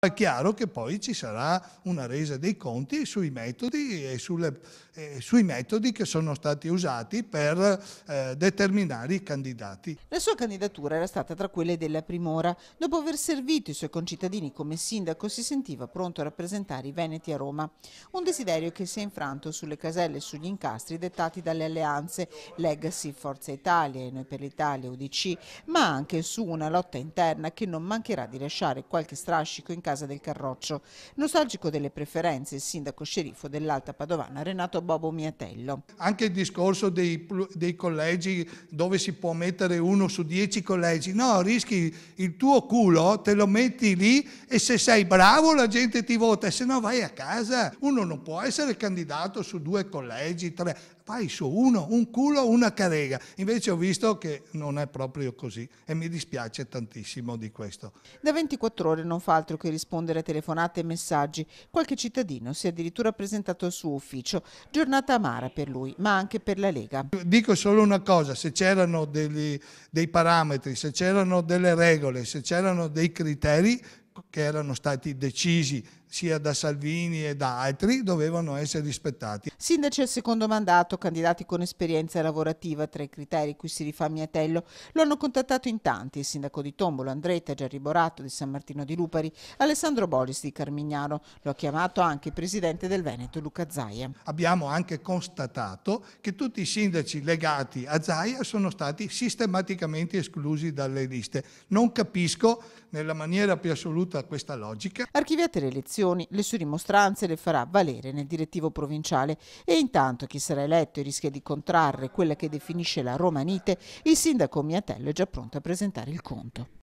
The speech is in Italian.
È chiaro che poi ci sarà una resa dei conti sui metodi, e sulle, eh, sui metodi che sono stati usati per eh, determinare i candidati. La sua candidatura era stata tra quelle della primora. Dopo aver servito i suoi concittadini come sindaco si sentiva pronto a rappresentare i Veneti a Roma. Un desiderio che si è infranto sulle caselle e sugli incastri dettati dalle alleanze Legacy Forza Italia e Noi per l'Italia UDC, ma anche su una lotta interna che non mancherà di lasciare qualche strascico in Casa del Carroccio. Nostalgico delle preferenze, il sindaco sceriffo dell'Alta Padovana Renato Bobo Miatello. Anche il discorso dei, dei collegi dove si può mettere uno su dieci collegi, no, rischi il tuo culo, te lo metti lì e se sei bravo la gente ti vota, se no vai a casa. Uno non può essere candidato su due collegi, tre, fai su uno, un culo, una carega. Invece ho visto che non è proprio così e mi dispiace tantissimo di questo. Da 24 ore non fa altro che rispondere a telefonate e messaggi. Qualche cittadino si è addirittura presentato al suo ufficio. Giornata amara per lui, ma anche per la Lega. Dico solo una cosa, se c'erano dei parametri, se c'erano delle regole, se c'erano dei criteri, che erano stati decisi sia da Salvini e da altri dovevano essere rispettati. Sindaci al secondo mandato, candidati con esperienza lavorativa tra i criteri cui si rifà Miatello, lo hanno contattato in tanti, il sindaco di Tombolo, Andretta, Gerri Boratto di San Martino di Lupari, Alessandro Bolis di Carmignano, lo ha chiamato anche il presidente del Veneto Luca Zaia. Abbiamo anche constatato che tutti i sindaci legati a Zaia sono stati sistematicamente esclusi dalle liste. Non capisco nella maniera più assoluta a questa logica. Archiviate le elezioni, le sue dimostranze le farà valere nel direttivo provinciale e intanto chi sarà eletto e rischia di contrarre quella che definisce la Romanite, il sindaco Miatello è già pronto a presentare il conto.